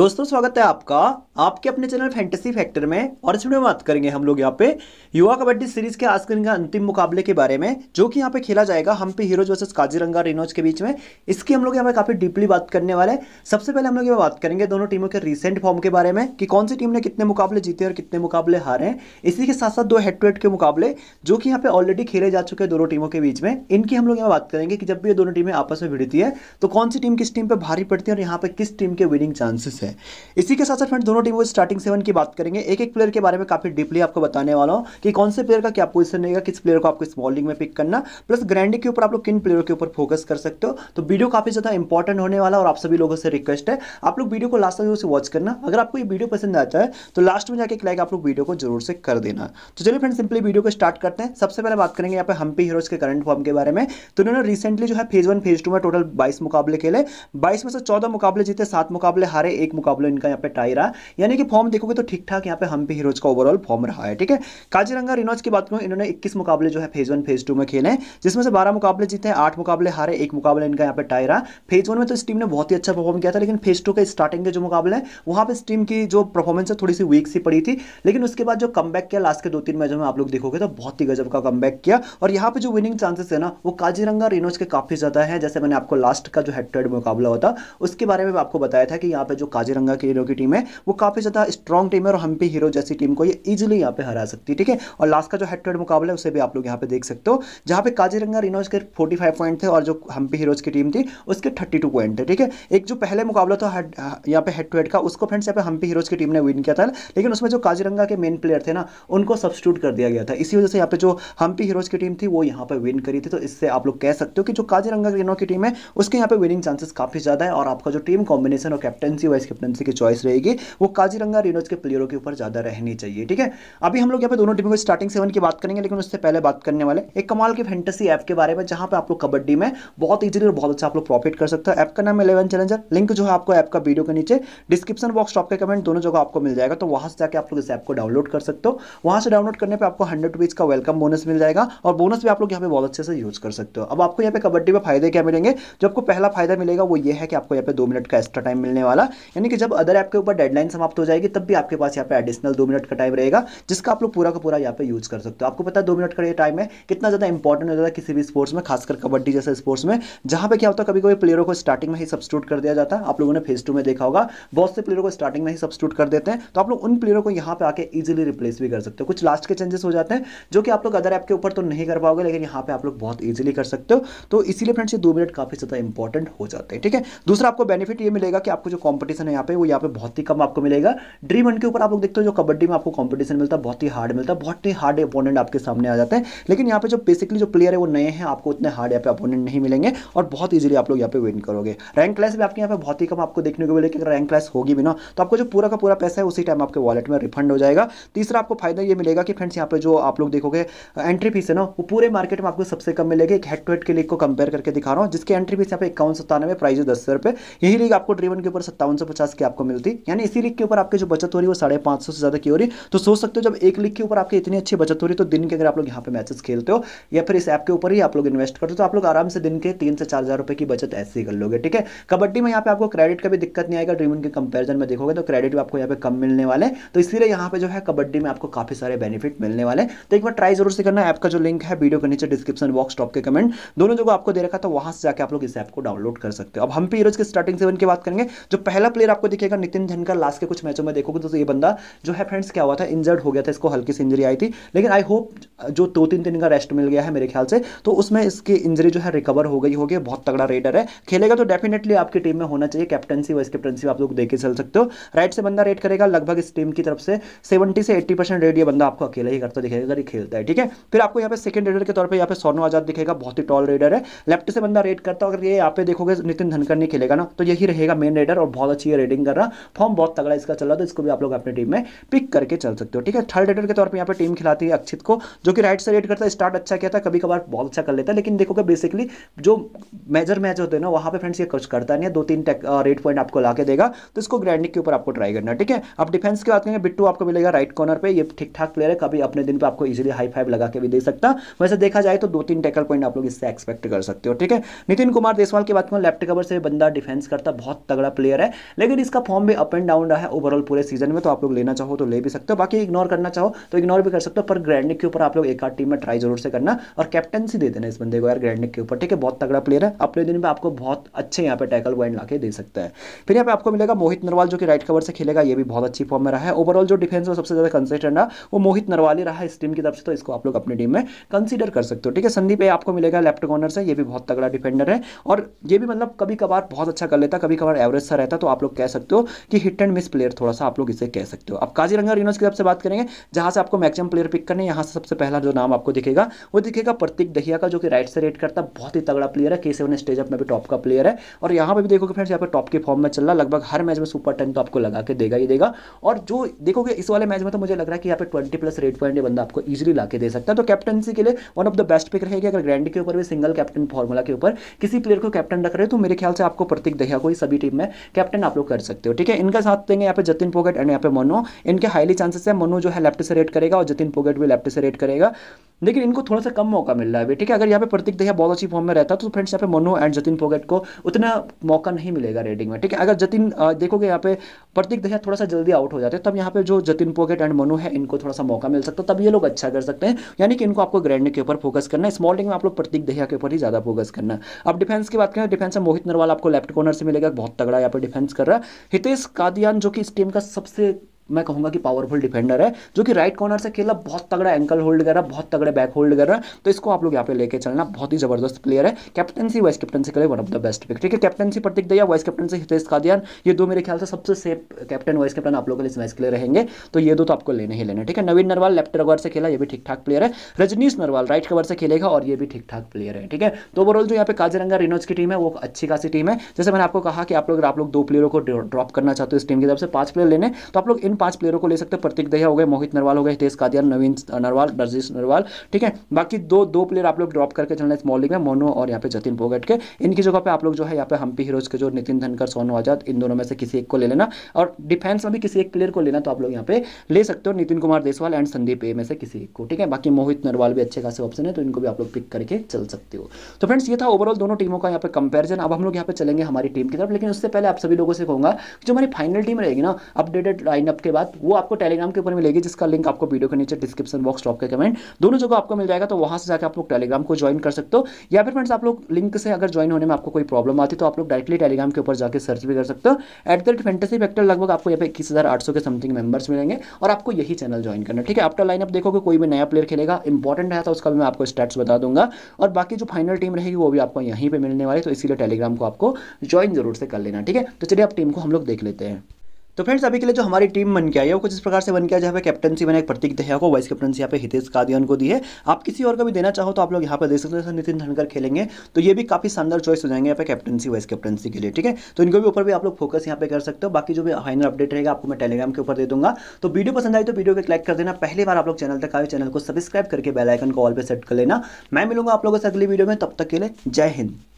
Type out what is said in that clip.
दोस्तों स्वागत है आपका आपके अपने चैनल फैंटेसी फैक्टर में और इस वीडियो में बात करेंगे हम लोग यहाँ पे युवा कबड्डी सीरीज के आज के अंतिम मुकाबले के बारे में जो कि यहाँ पे खेला जाएगा हम पे हीरोज वर्सेस काजीरंगा रिनोज के बीच में इसकी हम लोग यहाँ पे काफी डीपली बात करने वाले हैं सबसे पहले हम लोग ये बात करेंगे दोनों टीमों के रिसेंट फॉर्म के बारे में कि कौन सी टीम ने कितने मुकाबले जीते और कितने मुकाबले हारे हैं इसी के साथ साथ दो हेड टू हेड के मुकाबले जो कि यहाँ पे ऑलरेडी खेले जा चुके हैं दोनों टीमों के बीच में इनकी हम लोग यहाँ बात करेंगे कि जब भी ये दोनों टीमें आपस में भिड़ती है तो कौन सी टीम किस टीम पर भारी पड़ती है और यहाँ पे किस टीम के विनिंग चांसेस है हैं इसी के साथ साथ फ्रेंड दोनों टीमों स्टार्टिंग सेवन की बात करेंगे एक एक प्लेयर के बारे में काफ़ी डीपली आपको बताने वाला हूँ कि कौन से प्लेयर का क्या पोजिशन रहेगा किस प्लेयर को आपको इस बॉलिंग में पिक करना प्लस ग्रैंडी के ऊपर आप लोग किन प्लेयर के ऊपर फोकस कर सकते हो तो वीडियो काफ़ी ज़्यादा इंपॉर्टेंट होने वाला और आप सभी लोगों से रिक्वेस्ट है आप लोग वीडियो को लास्ट तक वॉच करना अगर आपको ये वीडियो पसंद आता है तो लास्ट में जाकर एक लाइक आप लोग वीडियो को जरूर से कर देना तो चलिए फ्रेंड सिंपली वीडियो को स्टार्ट करते हैं सबसे पहले बात करेंगे यहाँ पर हम्पी हीरोज के करंट फॉर्म के बारे में तो उन्होंने रिसेंटली जो है फेज वन फेज टू में टोटल बाईस मुकाबले खेले बाईस में से चौदह मुकाबले जीते सात मुकाबले हारे एक एक मुकाबला इनका यहाँ पे टाई रहा यानी कि फॉर्म देखोगे तो ठीक ठाक यहाँ पे हम भी हीरोज का ओवरऑल फॉर्म रहा है ठीक है काजीरंगा रिनोज की बात करूँ इन्होंने इक्कीस मुकाबले जो है फेज वन फेज टू में खेले जिसमें से बारह मुकाबले जीते हैं आठ मुकाबले हारे एक मुकाबला इनका यहाँ पे टाई रहा फेज वन में तो इस टीम ने बहुत ही अच्छा परफॉर्म किया था लेकिन फेज टू के स्टार्टिंग के जो मुकाबले हैं वहाँ पर इस टीम की जो परफॉर्मेंस है थोड़ी सी वीक सी पड़ी थी लेकिन उसके बाद जो कम किया लास्ट के दो तीन मैचों में आप लोग देखोगे तो बहुत ही गजब का कम किया और यहाँ पर जो विनिंग चांसेस है ना वो काजीरंगा रिनोज के काफी ज्यादा है जैसे मैंने आपको लास्ट का जो हेड मुकाबला होता उसके बारे में आपको बताया था कि यहाँ पे जो काजीरंगा की हीरो की टीम है वो काफ़ी ज़्यादा स्ट्रॉन्ग टीम है और हम भी हीरो जैसी टीम को ये इजिली यहाँ पे हरा सकती है ठीक है और लास्ट का जो हेड टू हेड मुकाबला है उसे भी आप लोग यहाँ पे देख सकते हो जहाँ पे काजीरंगा रिनोज के फाइव पॉइंट थे और जो हम भी हीरोज की टीम थी उसके टू पॉइंट थे ठीक है एक जो पहले मुकाबला था यहाँ पे हेड टू हेड का उसको फ्रेंड्स यहाँ पे हम भी हीरोज की टीम ने विन किया था लेकिन उसमें जो काजीरंगा के मेन प्लेयर थे ना उनको सब्सिट्यूट कर दिया गया था इसी वजह से यहाँ पे जो हम भी हीरोज की टीम थी वो यहाँ पर विन करी थी तो इससे आप लोग कह सकते हो कि जो काजीरंगा रिनो की टीम है उसके यहाँ पे विनिंग चांसेस काफ़ी ज़्यादा है और आपका जो टीम कॉम्बिनेशन और कैप्टनसी वाइज कैप्टनसी की चॉइस रहेगी वो काजीरंगा रिनोज के प्लेयरों के ऊपर ज़्यादा रहनी चाहिए ठीक है अभी हम लोग यहाँ पे दोनों टीमों को स्टार्टिंग सेवन की बात करेंगे लेकिन उससे पहले बात करने वाले एक कमाल के फेंटेसी ऐप के बारे में जहां पर आप लोग कबड्डी में बहुत ईजिली और बहुत अच्छा आप लोग प्रॉफिट कर सकते हो ऐप का नाम इलेवन चैलेंजर लिंक जो है आपको ऐप का वीडियो के नीचे डिस्क्रिप्शन बॉक्स टॉप के कमेंट दोनों जगह आपको मिल जाएगा तो वहां से जाकर आप लोग इस ऐप को डाउनलोड कर सकते हो वहां से डाउनलोड करने पर आपको हंड्रेड रुपीज़ का वेलकम बोनस मिल जाएगा और बोनस भी आप लोग यहाँ पे बहुत अच्छे से यूज कर सकते हो अब आपको यहाँ पे कबड्डी में फायदे क्या मिलेंगे जो आपको पहला फायदा मिलेगा वो ये है कि आपको यहाँ पे दो मिनट का एक्स्ट्रा टाइम मिलने वाला यानी कि जब अदर ऐप के ऊपर डेडलाइन समाप्त हो जाएगी तब भी आपके पास यहाँ पे एडिशनल दो मिनट का टाइम रहेगा जिसका आप लोग पूरा का पूरा यहाँ पे यूज कर सकते हो आपको पता है दो मिनट का ये टाइम है कितना ज़्यादा इंपॉर्टेंट हो जाता है किसी भी स्पोर्ट्स में खासकर कबड्डी जैसे स्पोर्ट्स में जहाँ पर क्या होता है कभी कभी प्लेयरों को स्टार्टिंग में ही सब्सिट्यूट कर दिया जाता है आप लोगों ने फेस टू में देखा होगा बहुत से प्लेयरों को स्टार्टिंग में ही सब्सिट्यूट कर देते हैं तो आप लोग उन प्लेयरों को यहाँ पे आके इजिली रिप्लेस भी कर सकते हो कुछ लास्ट के चेंजेस हो जाते हैं जो कि आप लोग अदर ऐप के ऊपर तो नहीं कर पाओगे लेकिन यहाँ पे आप लोग बहुत ईजिली कर सकते हो तो इसीलिए फ्रेंड्स ये दो मिनट काफ़ी ज़्यादा इंपॉर्टेंट हो जाते हैं ठीक है दूसरा आपको बेनिफिट ये मिलेगा कि आपको जो कॉम्पिटिशन है यहाँ पे वो यहाँ पे बहुत ही कम आपको मिलेगा ड्रीम वन के ऊपर आप लोग देखते हो जो कबड्डी में आपको कॉम्पिटिशन मिलता है बहुत ही हार्ड मिलता है बहुत ही हार्ड अपोनेंट आपके सामने आ जाते हैं लेकिन यहाँ पे जो बेसिकली जो प्लेयर है वो नए हैं आपको उतने हार्ड यहाँ पे अपोनेंट नहीं मिलेंगे और बहुत ईजिली आप लोग यहाँ पे विन करोगे रैंक क्लास भी आपके यहाँ पे बहुत ही कम आपको देखने को मिलेगी अगर रैंक क्लास होगी भी ना तो आपको जो पूरा का पूरा पैसा है उसी टाइम आपके वॉलेट में रिफंड हो जाएगा तीसरा आपको फायदा ये मिलेगा कि फ्रेंड्स यहाँ पे जो आप लोग देखोगे एंट्री फीस है ना वो पूरे मार्केट में आपको सबसे कम मिलेगी एक हेड टू हेड के लिए को कंपेयर करके दिखा रहा हूँ जिसके एंट्री फीस यहाँ पे इक्यावन सत्तानवे प्राइस दस रुपए यही लीग आपको ड्रीवन के ऊपर सत्तावन सौ पचास की आपको मिलती यानी इसी लिख के ऊपर आपकी जो बचत हो रही है वो साढ़े पांच सौ से ज़्यादा की हो रही तो सोच सकते हो जब एक लिख के ऊपर आपकी इतनी अच्छी बचत हो रही तो दिन के अगर आप लोग यहाँ पे मैचेस खेलते हो या फिर इस ऐप के ऊपर ही आप लोग इन्वेस्ट करते हो तो आप लोग आराम से दिन के तीन से चार हज़ार रुपये की बचत ऐसे ही कर लोगे ठीक है कबड्डी में यहाँ पे आपको क्रेडिट का भी दिक्कत नहीं आएगा ड्रीम के कंपेरिजन में देखोगे तो क्रेडिट भी आपको यहाँ पे कम मिलने वाले तो इसलिए यहाँ पे जो है कबड्डी में आपको काफ़ी सारे बेनिफिट मिलने वाले तो एक बार ट्राई जरूर से करना ऐप का जो लिंक है वीडियो के नीचे डिस्क्रिप्शन बॉक्स टॉप के कमेंट दोनों जगह आपको दे रखा था वहां से जाकर आप लोग इस ऐप को डाउनलोड कर सकते हो अब हम पे हीरोज के स्टार्टिंग सेवन की बात करेंगे जो पहला प्लेयर फिर आपको दिखेगा नितिन धनकर लास्ट के कुछ मैचों में देखोगे तो ये बंदा जो है फ्रेंड्स क्या हुआ था इंजर्ड हो गया था इसको हल्की सी इंजरी आई थी लेकिन आई होप जो दो तीन दिन का रेस्ट मिल गया है मेरे ख्याल से तो उसमें इसकी इंजरी जो है रिकवर हो गई होगी बहुत तगड़ा रेडर है खेलेगा तो डेफिनेटली आपकी टीम में होना चाहिए कैप्टनसी वाइस कैप्टनसी आप लोग देख के चल सकते हो राइट से बंदा रेट करेगा लगभग इस टीम की तरफ से सेवेंटी से एट्टी परसेंट रेट बंदा आपको अकेला ही करता तो दिखेगा अगर ये खेलता है ठीक है फिर आपको यहाँ पे सेकंड रेडर के तौर पर यहाँ पे सोनू आजाद दिखेगा बहुत ही टॉल रेडर है लेफ्ट से बंदा रेड करता है अगर ये यहाँ पे देखोगे नितिन धनकर नहीं खेलेगा ना तो यही रहेगा मेन रेडर और बहुत अच्छी रेडिंग कर रहा फॉर्म बहुत तगड़ा इसका चल रहा था तो इसको भी आप लोग अपनी टीम में पिक करके चल सकते हो ठीक है थर्ड रेडर के तौर पर यहाँ पर टीम खिलाती है अक्षित को जो कि राइट से रेड करता है स्टार्ट अच्छा किया था कभी कभार बहुत अच्छा कर लेता है लेकिन देखोगे बेसिकली जो मेजर मैच होते हैं ना वहाँ पर फ्रेंड्स ये कुछ करता नहीं है दो तीन रेड पॉइंट आपको ला देगा तो इसको ग्रैंडिंग के ऊपर आपको ट्राई करना ठीक है अब डिफेंस की बात करेंगे बिट्टू आपको मिलेगा राइट कॉर्नर पर ये ठीक ठाक प्लेयर है कभी अपने दिन पर आपको इजिली हाई फाइव लगा के भी दे सकता वैसे देखा जाए तो दो तीन टैकल पॉइंट आप लोग इससे एक्सपेक्ट कर सकते हो ठीक है नितिन कुमार देसवाल की बात करें लेफ्ट कवर से बंदा डिफेंस करता बहुत तगड़ा प्लेयर है लेकिन इसका फॉर्म भी अप एंड डाउन रहा है ओवरऑल पूरे सीजन में तो आप लोग लेना चाहो तो ले भी सकते हो बाकी इग्नोर करना चाहो तो इग्नोर भी कर सकते हो पर ग्रैंडनिक के ऊपर आप लोग एक आध टीम में ट्राई जरूर से करना और कैप्टनसी दे देना इस बंदे को यार ग्रैंडनिक के ऊपर ठीक है बहुत तगड़ा प्लेयर है अपने दिन में आपको बहुत अच्छे यहाँ पे टैकल वाइन ला दे सकता है फिर यहाँ पे आपको मिलेगा मोहित नरवाल जो कि राइट कवर से खेलेगा ये भी बहुत अच्छी फॉर्म में रहा है ओवरऑल जो डिफेंस में सबसे ज़्यादा कंसिस्टेंट रहा वो मोहित नरवाल ही रहा इस टीम की तरफ से तो इसको आप लोग अपनी टीम में कंसिडर कर सकते हो ठीक है संदीप आपको मिलेगा लेफ्ट कॉर्नर से ये भी बहुत तगड़ा डिफेंडर है और ये भी मतलब कभी कभार बहुत अच्छा कर लेता कभी कभार एवरेज सा रहता तो आप लोग लोग कह सकते हो कि हिट एंड मिस प्लेयर थोड़ा सा आप लोग इसे कह सकते हो अब काजीरंगा यूनिवर्स की तरफ से बात करेंगे जहां से आपको मैक्सिमम प्लेयर पिक करने यहां से सबसे पहला जो नाम आपको दिखेगा वो दिखेगा प्रतीक दहिया का जो कि राइट से रेट करता बहुत ही तगड़ा प्लेयर है के सेवन स्टेज अप में भी टॉप का प्लेयर है और यहां पर भी देखोगे फ्रेंड्स यहाँ पर टॉप के फॉर्म में चल रहा लगभग हर मैच में सुपर टेन तो आपको लगा के देगा ही देगा और जो देखोगे इस वाले मैच में तो मुझे लग रहा है कि यहाँ पर ट्वेंटी प्लस रेट पॉइंट बंदा आपको ईजिली ला दे सकता है तो कैप्टनसी के लिए one of the best pick रहेगी अगर ग्रैंड के ऊपर भी सिंगल कैप्टन फॉर्मूला के ऊपर किसी प्लेयर को कैप्टन रख रहे हो तो मेरे ख्याल से आपको प्रतीक दहिया को ही सभी टीम में कैप्टन आप लोग कर सकते हो ठीक है इनका साथ देंगे यहाँ पे जतिन पोगट एंड यहाँ पे मनो इनके हाईली चांसेस है मनो जो है लेफ्ट से रेट करेगा और जतिन पोगट भी लेफ्ट से रेट करेगा लेकिन इनको थोड़ा सा कम मौका मिल रहा है ठीक है अगर यहाँ पे प्रतीक दहिया बहुत अच्छी फॉर्म में रहता तो फ्रेंड्स यहाँ पे मनु एंड जतिन फोगेट को उतना मौका नहीं मिलेगा रेडिंग में ठीक है अगर जतिन देखोगे यहाँ पे प्रतीक दहिया थोड़ा सा जल्दी आउट हो जाते तब यहाँ पे जो जतिन पोगेट एंड मनु है इनको थोड़ा सा मौका मिल सकता तब ये लोग अच्छा कर सकते हैं यानी कि इनको आपको ग्रैंड के ऊपर फोकस करना है स्मॉल टिंग में आप लोग प्रतीक दहिया के ऊपर ही ज़्यादा फोकस करना अब डिफेंस की बात करें डिफेंस में मोहित नरवाल आपको लेफ्ट कॉर्नर से मिलेगा बहुत तगड़ा यहाँ पर डिफेंस कर रहा है हितेश कादियान जो कि इस टीम का सबसे मैं कहूँगा कि पावरफुल डिफेंडर है जो कि राइट कॉर्नर से खेला बहुत तगड़ा एंकल होल्ड कर रहा है बहुत तगड़े बैक होल्ड कर रहा है तो इसको आप लोग यहाँ पे लेके चलना बहुत ही जबरदस्त प्लेयर है कैप्टनसी वाइस कैप्टनसी का one of the best pick ठीक है captaincy Pratik Daya vice captaincy Hitesh Kadian ये दो मेरे ख्याल से सबसे सेफ कैप्टन वाइस कैप्टन आप लोग इस मैच के लिए रहेंगे तो ये दो तो आपको लेने ही लेने ठीक है नवीन नरवाल लेफ्ट कवर से खेला ये भी ठीक ठाक प्लेयर है रजनीश नरवाल राइट कवर से खेलेगा और ये भी ठीक ठाक प्लेयर है ठीक है तो ओवरऑल जो यहाँ पे काजीरंगा रिनोज की टीम है वो अच्छी खासी टीम है जैसे मैंने आपको कहा कि आप लोग अगर आप लोग दो प्लेयरों को ड्रॉप करना चाहते हो इस टीम की तरफ से पांच प्लेयर लेने तो आप लोग इन पांच प्लेयरों को ले सकते हैं प्रतीक दहिया हो गए मोहित नरवाल हो गए हितेश कादिया नवीन नरवाल रजिश नरवाल ठीक है बाकी दो दो प्लेयर आप लोग ड्रॉप करके चलना है स्मॉल लीग में मोनो और यहाँ पे जतिन पोगट के इनकी जगह पे आप लोग जो है यहाँ पे हम्पी हीरोज के जो नितिन धनकर सोनू आजाद इन दोनों में से किसी एक को ले लेना और डिफेंस में भी किसी एक प्लेयर को लेना तो आप लोग यहाँ पे ले सकते हो नितिन कुमार देसवाल एंड संदीप ए में से किसी एक को ठीक है बाकी मोहित नरवाल भी अच्छे खासे ऑप्शन है तो इनको भी आप लोग पिक करके चल सकते हो तो फ्रेंड्स ये था ओवरऑल दोनों टीमों का यहाँ पे कंपेरिजन अब हम लोग यहाँ पे चलेंगे हमारी टीम की तरफ लेकिन उससे पहले आप सभी लोगों से कहूंगा जो हमारी फाइनल टीम रहेगी ना अपडेटेड लाइनअप के उसके बाद वो आपको टेलीग्राम के ऊपर मिलेगी जिसका लिंक आपको वीडियो के नीचे डिस्क्रिप्शन बॉक्स टॉप के कमेंट दोनों जगह आपको मिल जाएगा तो वहां से जाकर आप लोग टेलीग्राम को ज्वाइन कर सकते हो या फिर फ्रेंड्स आप लोग लिंक से अगर ज्वाइन होने में आपको कोई प्रॉब्लम आती तो आप लोग डायरेक्टली टेलीग्राम के ऊपर जाकर सर्च भी कर सकते हो एट द रेट फैक्टर लगभग आपको यहाँ पे इक्कीस हज़ार आठ सौ के समथिंग मेंबर्स मिलेंगे और आपको यही चैनल ज्वाइन करना ठीक है आफ्टर लाइनअप देखोगे कोई भी नया प्लेयर खेलेगा इंपॉर्टेंट है तो उसका भी मैं आपको स्टेट्स बता दूंगा और बाकी जो फाइनल टीम रहेगी वो भी आपको यहीं पर मिलने वाली तो इसीलिए टेलीग्राम को आपको ज्वाइन जरूर से कर लेना ठीक है तो चलिए आप टीम को हम लोग देख लेते हैं तो फ्रेंड्स अभी के लिए जो हमारी टीम बन के आई है वो कुछ इस प्रकार से बन के आया जहाँ पे कैप्टनसी मैंने प्रतीक दहिया को वाइस कैप्टनसी यहाँ पे हितेश कादियन को दी है आप किसी और का भी देना चाहो तो आप लोग यहाँ पे देख सकते हैं नितिन धनकर खेलेंगे तो ये भी काफी शानदार चॉइस हो जाएंगे यहाँ पे कैप्टनसी वाइस कैप्टनसी के लिए ठीक है तो इनके भी ऊपर भी आप लोग फोकस यहाँ पे कर सकते हो बाकी जो भी फाइनल अपडेट रहेगा आपको मैं टेलीग्राम के ऊपर दे दूंगा तो वीडियो पसंद आई तो वीडियो को क्लाइक कर देना पहली बार आप लोग चैनल तक आए चैनल को सब्सक्राइब करके बेलाइकन को ऑल पर सेट कर लेना मैं मिलूंगा आप लोगों से अगली वीडियो में तब तक के लिए जय हिंद